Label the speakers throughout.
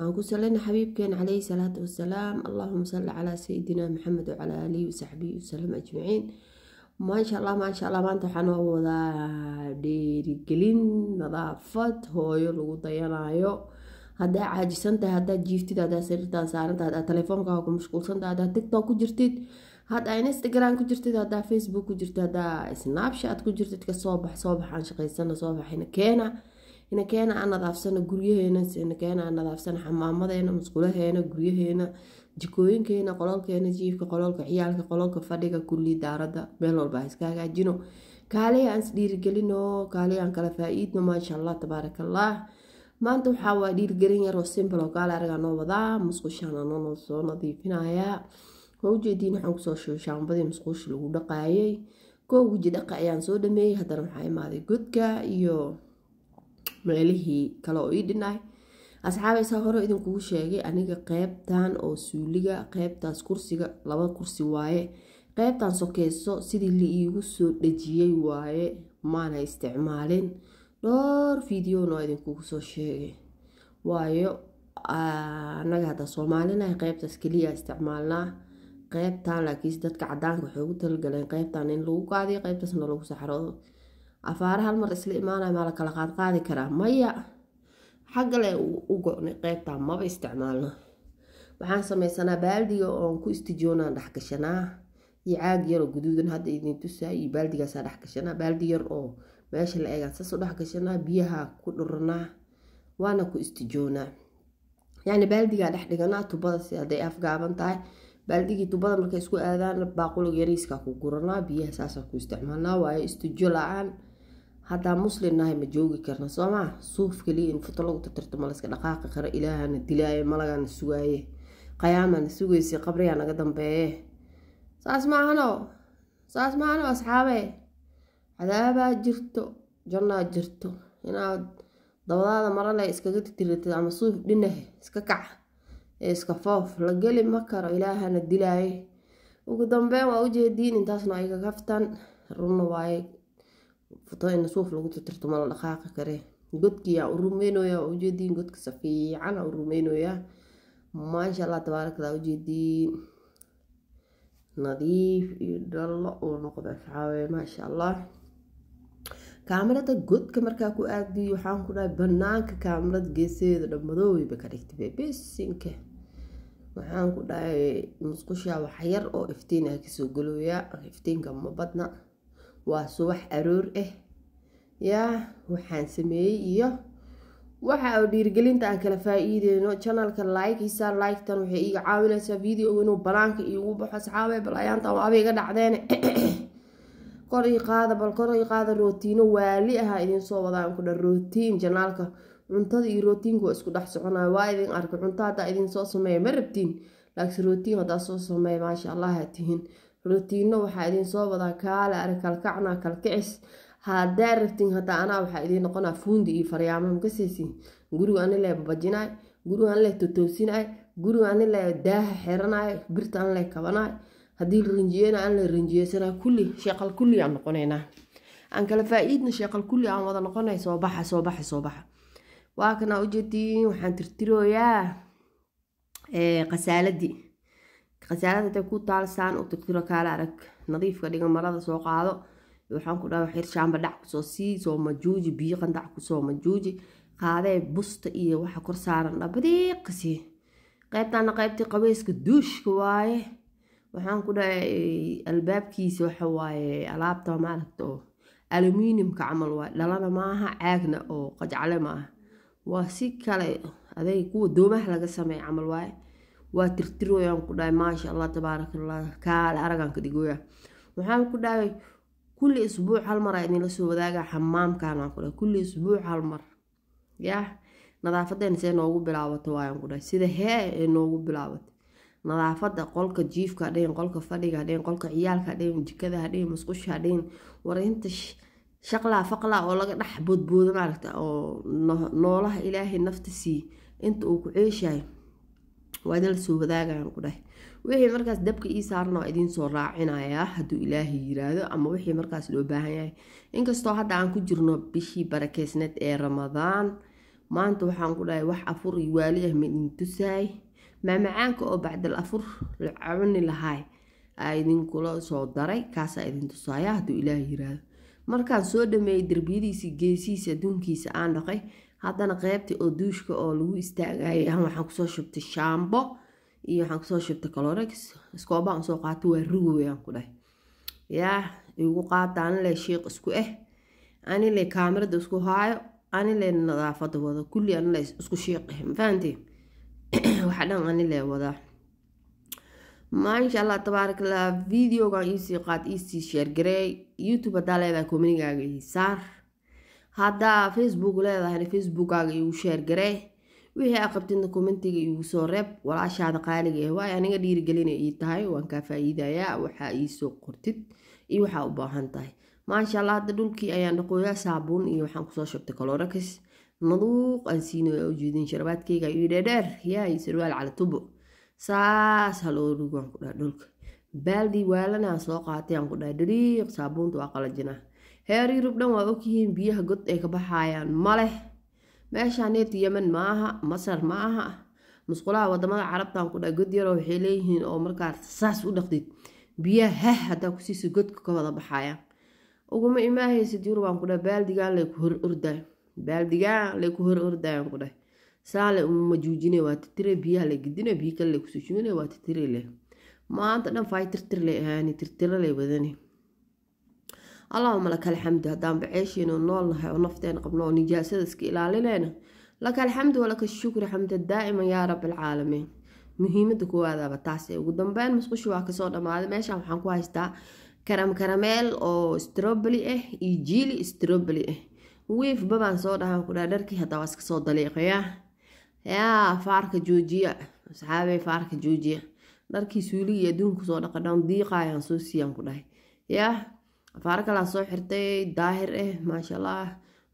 Speaker 1: أقول سلينا حبيب كان عليه الصلاة والسلام اللهم صل على سيدنا محمد وعلى آله وصحبه وسلم أجمعين ما شاء الله ما شاء الله ما أنتوا حنوا ولا ديري كلين نظافة هو يلو طيانا يو هذا عاجي سنت هذا جيفت هذا سرت هذا سارت هذا تليفون كاوكو مشكول سنت هذا تيك توك جرتيت هذا انستغرام كجرتيت هذا فيسبوك كجرتيت هذا سناب شات كجرتيت كصباح صباح عن شقي السنة صباح حين كينا inakeena aan nadaafsano guryaheena inakeena aan xamaamadeena musqulaheena guryaheena jikooyinkeena qololkeena jiifka qololka ciyaalka qololka fadhiga kulli daarada meel walba iska hagaajino kaaliya aan isdhiirigelino kaaliya aan kala faa-iidno maasha allah tabaaraka allah maanta waxaa waa dhiirigelin yaroo simbal oo kaale aragaa noo wadaa musqushaan anoo soo nadiifinayaa ma ujeediin waxaan kusoo shooshaanbadii musquusha lagu dhaqaayay koow waji dhaqa ayaan soo dhameeyey haddana waxaa imaaday godka iyo meelihii kale oo ii dhinaay asxaabaysaa hore idinkugu sheegay aniga qeybtan oo suuliga qeybtaas kursiga laba kursi waaye qeybtan sokeyso sidii la iigu soo dhejiyey waaye maana isticmaalin dhoor videono idinkugu soo sheegay waayo anaga hadda soomaalinahay qeybtaas keliya isticmaalnaa qeybtan laakiinse dadka cadaanka waxay ugu talgaleen qeybtan in lagu qaadiyo qeybtaasna lagu saxroodo afaare hal mar isla imaanaya maa la kala qaadqaadi karaa maya xaggale u go-nay qeybtaa maba isticmaalno waxaan samaysanaa baaldiga oon ku istijoonaan dhexgashanaa iyo caag yaroo guduudan hadda idin tusaa iyo baaldigaasaa dhexgashanaa baaldi yar oo meesha la eegaan saasoo dhexgashanaa biyaha ku dhuranaa waana ku istijoonaa yacni baaldigaa dhex dhiganaa tubada si hadday afgaaban tahay baaldigii tubada markay isku aadaan baaquliga yariiska ku guranaa biyaha saasaa ku isticmaalnaa waayo istijo la-aan haddaa muslin nahay ma joogi karna soomaa suuf kaliya in foto lagu tirtirto malayska dhaqaaqi karo ilaahana dilaaye malagaana sugaaye qayaamaana sugaysa qabriyaa naga dambeeye saas maahano saas maahano asxaabee cadaabaa jirto jannaa jirto inaad dabadaada marale iskaga titiratid ama suuf dhinahe iska kac ee iska foof la geli ma karo ilaahana dilaaye ugu dambeyn waa ujeediin intaasna ay kagaftan runna waaye foto ina suuf lagu tirtirto malo dhaqaaqi kare godkiyaa u rumeynooya waa ujeediin godka safiican u rumeynooyaa maasha allah tabaarakalaa ujeediin nadiif iyo dhallo uu noqdo ifcaawe maasha allah kaamirada godka markaa ku aadiyo waxaan ku dhahay banaanka kaamirada geeseeda dhamadooweyba ka dhigtay besinka waxaan ku dhahay musqushaa waxyar oo iftiin ah kasoo galooya iftiinka ma badna waa subax aroor ah yaa waxaan sameeyey iyo waxa oo dhiirgelinta aan kala faa-iideyno janalka laaykiisa layktan waxay iiga caawinaysaa video inuu banaanka iigu baxo asxaabay bal ayaantan waaba iga dhacdeen kor ii qaada bal kor ii qaada rootiino waali ahaa idinsoo wadaan kudha rootiin janaalka cuntada iyo rootiinku waa isku dhex soconaya waa idin arkay cunto haddaa idinsoo sameeya ma rabtiin laakiin rootiin haddaa soo sameeya maasha allah aa tihiin rotiino waxaa idin soo wadaa kaale ari kalkacna kalkicis hadaa rabtin hataa anaa waxaa idiin noqonaa fuundi iyo faryaamo makaseysin guriga anile babajinaay guriga anile totoosinaay guriga anile daaha xiranaay birta anle kabanaay haddii ranjiyena anile ranjiyeysanaa kulli sheeqal kulli aan noqonaynaa aan kala faa-iidna sheeqal kulli aan wada noqonay soo baxa soo baxa soo baxa waa kanaa ujeediin waxaan tirtirooyaa qasaaladii khasaarada intay ku taal saan u tirtiro kaala arag nadiifka dhiga marada soo qaado waxaan ku dhaha xirshaanba dhac kusoo sii soo majuuji biyo qandac kusoo majuuji qaadee busta iyo waxa kor saaran dha badiiqasi qaybtii qabeyska duushka waaye waxaan ku dhaha albaabkiisa waxa waaye alaabta maaragta aluminiumka camal waaye dhalana maaha caagna oo qajcale maaha waa si kale aday kuwa doomaha laga sameeya camal waaye waa tirtiroyaan ku dhahay maasha allah tabaarak allah kaale aragaan ka digoya waxaan ku dhahay kulli isbuuc hal mar aa idinla soo wadaaga xamaamkaanaan ku dhahay kulli isbuuc hal mar yaah nadaafadeena see noogu bilaabato waayaan ku dhahay sida hee ee noogu bilaabato nadaafada qolka jiifka hadhayn qolka fadhiga hadhayn qolka ciyaalka hadhayn jikada hadhayn musqusha hadhayn war shaqlaa faqlaa oo laga dhex boodbooda maaragta oo noolaha ilaahay nafta sii inta uu ku ceeshayo waadala soo wadaagayan ku dhahay wixii markaas dabka ii saaran waa soo raacinayaa hadduu ilaahay yiraahdo ama wixii markaas loo baahan yahay inkastoo hadda aan ku jirno bishii barakeysneed ee ramadaan maanta waxaan ku dhahay wax afur iyo waali ah tusaay maamacaanka oo bacdal afur la cabani lahaay aa idinkula soo daray kaasaa idin tusaaya hadduu ilaahay yiraahdo markaan soo dhameeyey derbiyadiisii geesihiisa adduunkiisa aan dhaqay haddana qeybta oo duushka oo lagu istaagayay ahaan waxaan kusoo shubtay shaambo iyo waxaan kusoo shubtay calorex iskoobaan usoo qaato waa rugowayaan ku dhahay yaa igu qaata anile shiiq isku ah eh, anile kaamirada isku haayo anile nadaafada wada kulli anile isku shiiq ah eh, mafahantiin waxa dhan anile wadaa maasha allah tabaarakallah videogan iisii qaad iisii sheergareey youtube haddaa leedahay kominigaaga ii haddaa facebook leedahay facebookaaga iigu sheergaree wixii a qabtidna kommentiga iigu soo reeb walaashaada qaaliga ah waay aniga dhiirigelina ii tahay waan kaa faa-iidayaa waxaa iisoo qortid iyo waxaa u baahan tahay maasha allah hadda dhulkii ayaan dhaqooyaa saabuun iyo waxaan kusoo shubtay calorax naduuq aan siinoa ujeedin sharbaadkeyga io dheedheer yaay sarwaal cala tubo saas haloo dhigo aan ku dhaha dhulka baaldi waalanaan soo qaatay aan ku dhaha dhariiq saabuunta waa qalajinaa heer yurub dhan waad ogyihiin biyaha god ay ka baxayaan maleh meeshaneet yemen maaha masar ma aha musqulaha wadamada carabtan ku dha god yaroo waxay leeyihiin oo markaad saas u dhaqdid biyaa hah hadaa kusiisa godka ka wada baxayaan uguma imaahaysid yurubaan ku dha baaldigaan lay ku hor ordaa baaldigaan lay ku hor ordayaan ku dheh saale uma juujine waa titire biyaha la gedine biyo kale lay kusujuune waa titire leh maanta dhan faay tirtir lay ahaani tirtira lay wadane allahuma laka alxamdu haddaanba ceeshiinu nool nahay oo nafteen qabno oo nijaasada iska ilaalinayna laka alxamdu walaka shukri xamda daa'ima yaa rabalcaalamiin muhiimada koowaadaba taase ugu dambeyn musqushu waa kasoo dhammaaday meeshaan waxaan ku haystaa karam karameel oo strobeli ah eh iyo jiili strobeli ah eh. wiifba baan soo dhahaan ku dhaa dharkii haddaa waa iska daliiqayaa yaa faarka joojiya asxaabey faarka joojiya dharkii suuligii adduunka soo dhaqadhaan diiqaayaan soo siiyaan ku dhahay yaa afaaro kalaa soo xirtay daahir ah eh, maasha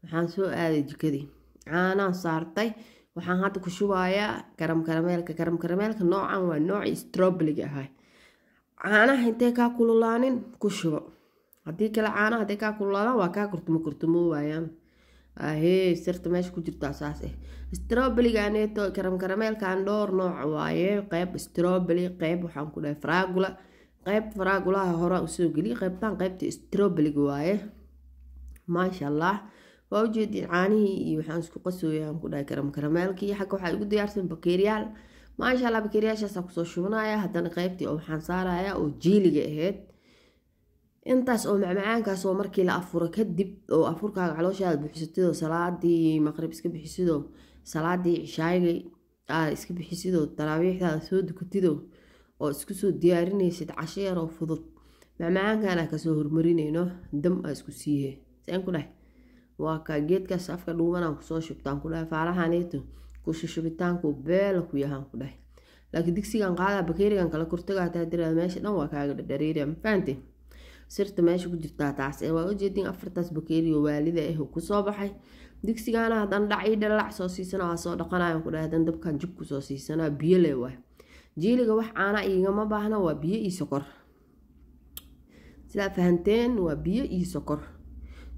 Speaker 1: waxaan soo aaday jikadii caanaa saartay waxaan hadda ku shubayaa karam karameelka karam karameelka noocan waa noocii strobeliga ahaa caanaha intay kaa kululaanin ku shubo haddii kale caanaha hadday kaa kululaadaan waa kaa kurtumo kurtumo waayaan ahee sirta meesha ku jirtaa saas ah eh. strobeliga aneeto karam karameelkan dhowr nooc waaye qeyb strobeli qeyb waxaan ku dhahay fraagula qeyb faraagulaha golaha hore usoo geliyay qeybtan qeybta strobeliga waaye maasha allah waa ujeedin caanihii iyo waxaan isku qasooya ku dhahay karam karameelkii xagga waxaa igu diyaarsan bakeeriyaal maasha allah bakeeriyaashaasa kusoo shubanaya haddana qeybtii oo waxaan saaraya oo jiiliga ahayd intaas oo macmacaankaas markii la afuro kadib oo afurkaaga calooshaada bixisidoo salaadii maqrib iska bixisidoo salaadii cishaaygay aada ah, iska bixisidoo taraawiixdaada soo dukatido oo isku soo diyaarinaysid casho yaroo fudud macmacaankaana kasoo hormarinayno dam aa isku siihe seenkudheh waa kaa geedkaas afka dhuubanaa kusoo shubtaan kudhahe faalahaneeto kushushubitaankuu beela ku yahaan ku dhahe laakiin digsigan qaadaa bakeerigan kala kurtagaa taa diraada meesha dhan waa kaaga dhadhareeriya mafahante sirta meesha ku jirtaa taas ee waa ujeedin afartaas bakeeriyo waalida ah kusoo baxay digsigaana haddana dhacii dhalac soo siisanaa waa soo dhaqanaya ku dhahe haddana dabkan jib kusoo siisanaa biyo le waay jiiliga wax caana igama baahna waa biyo iyo sokor sidaa fahanteen waa biyo iyo sokor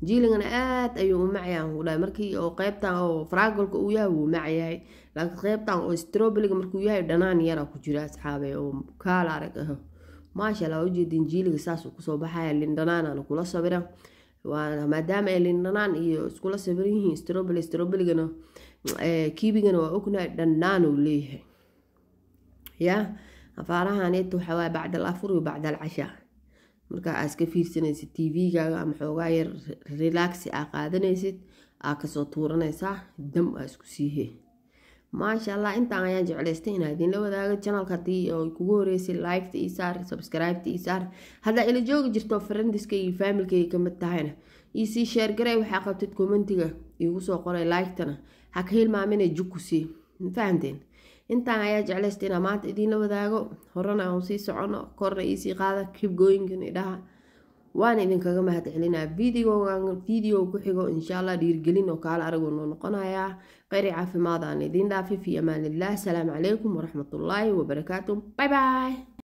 Speaker 1: jiiligana aad ayuu u macyaanudhaay markii oo qeybtan oo faraagolka uu yahay wuu macyahay laakiin qeybtan oo strobeliga markuu yahay dhanaan yara ku jira asxaabay oo kaala arag ah maashala ujeedin jiiliga saasuu kusoo baxaya lindhanaanana kula sabira maadaama ay lindhanaan iyo iskula sabiran yihiin strobeli strobeligana eh, kiibigana waa ognahay dhanaanuu leeyahay ya afaarahaneed waxawaa bacdal afur iyo bacdal cashaa markaa aad iska fiirsanaysid tvgaaga ama xoogaa yar relaxi aa qaadanaysid aa kasoo tuuranaysaa dam aa isku siihe maasha allah intaan ayaan jeclaystay inaa idinla wadaago janalka oo kugu horeysay liketa ii saar subscribeta ii saar haddaa ila joogi jirto farendiska iyo faamilkayga kamid tahayna io sii sheergaray waxaa qabtid commentiga iigu soo qoray liketana ha ka hilmaaminay jugku sii mafahamteen intaan ayaa jeclaysta maanta idiinla wadaago horena aan sii socono korna iisii qaada kibgooyinkan idhaha waan idinkaga mahad celinaa videoga ku xigo insha allah dhiirgelin oo kaala aragu noo noqonayaa kheyri caafimaad aan idiin dhaafi fi amaanillah asalaamu calaykum waraxmatullaahi wabarakaatu bay bay